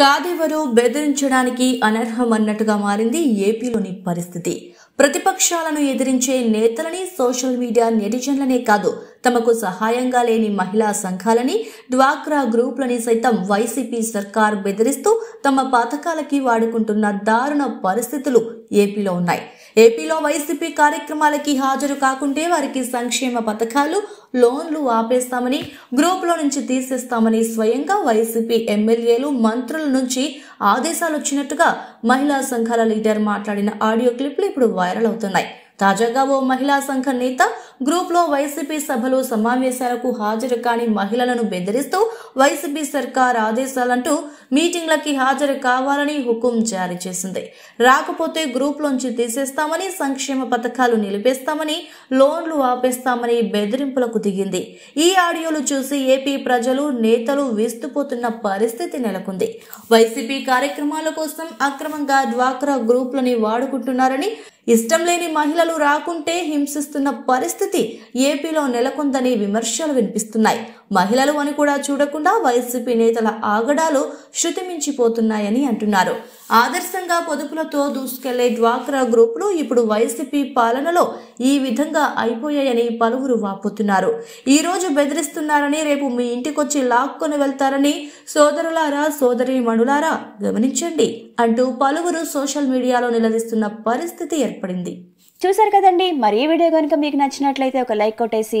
కాదెవరూ బెదిరించడానికి అనర్హమన్నట్టుగా మారింది ఏపీలోని పరిస్థితి ప్రతిపక్షాలను ఎదిరించే నేతలని సోషల్ మీడియా నెటిజన్లనే కాదు తమకు సహాయంగా లేని మహిళా సంఘాలని డ్వాక్రా గ్రూపులని సైతం వైసీపీ సర్కార్ బెదిరిస్తూ తమ పథకాలకి వాడుకుంటున్న దారుణ పరిస్థితులు ఏపీలో ఉన్నాయి ఏపీలో వైసీపీ కార్యక్రమాలకి హాజరు కాకుంటే వారికి సంక్షేమ పథకాలు లోన్లు ఆపేస్తామని గ్రూపులో నుంచి తీసేస్తామని స్వయంగా వైసీపీ ఎమ్మెల్యేలు మంత్రుల నుంచి ఆదేశాలు వచ్చినట్టుగా మహిళా సంఘాల లీడర్ మాట్లాడిన ఆడియో క్లిప్లు ఇప్పుడు వైరల్ అవుతున్నాయి తాజాగా ఓ మహిళా సంఘ నేత గ్రూప్లో వైసీపీ సభలు సమావేశాలకు హాజరు కాని మహిళలను బెదిరిస్తూ వైసీపీ సర్కార్ ఆదేశాలంటూ మీటింగ్లకి హాజరు కావాలని హుకుం జారీ చేసింది రాకపోతే గ్రూప్లోంచి తీసేస్తామని సంక్షేమ పథకాలు నిలిపేస్తామని లోన్లు ఆపేస్తామని బెదిరింపులకు దిగింది ఈ ఆడియోలు చూసి ఏపీ ప్రజలు నేతలు విస్తుపోతున్న పరిస్థితి నెలకొంది వైసీపీ కార్యక్రమాల కోసం అక్రమంగా డ్వాక్రా గ్రూప్లని వాడుకుంటున్నారని ఇష్టం లేని మహిళలు రాకుంటే హింసిస్తున్న పరిస్థితి పరిస్థితి ఏపీలో నెలకొందని విమర్శలు వినిపిస్తున్నాయి మహిళలు అని కూడా చూడకుండా వైసీపీ నేతల ఆగడాలు శృతిమించిపోతున్నాయని అంటున్నారు ఆదర్శంగా పొదుపులతో దూసుకెళ్లే డ్వాక్రా గ్రూపులు ఇప్పుడు వైసీపీ పాలనలో ఈ విధంగా అయిపోయాయని పలువురు వాపోతున్నారు ఈ రోజు బెదిరిస్తున్నారని రేపు మీ ఇంటికొచ్చి లాక్కొని వెళ్తారని సోదరులారా సోదరి మణులారా గమనించండి అంటూ పలువురు సోషల్ మీడియాలో నిలదీస్తున్న పరిస్థితి ఏర్పడింది చూశారు కదండి మరీ వీడియో కనుక మీకు నచ్చినట్లయితే ఒక లైక్ కొట్టేసి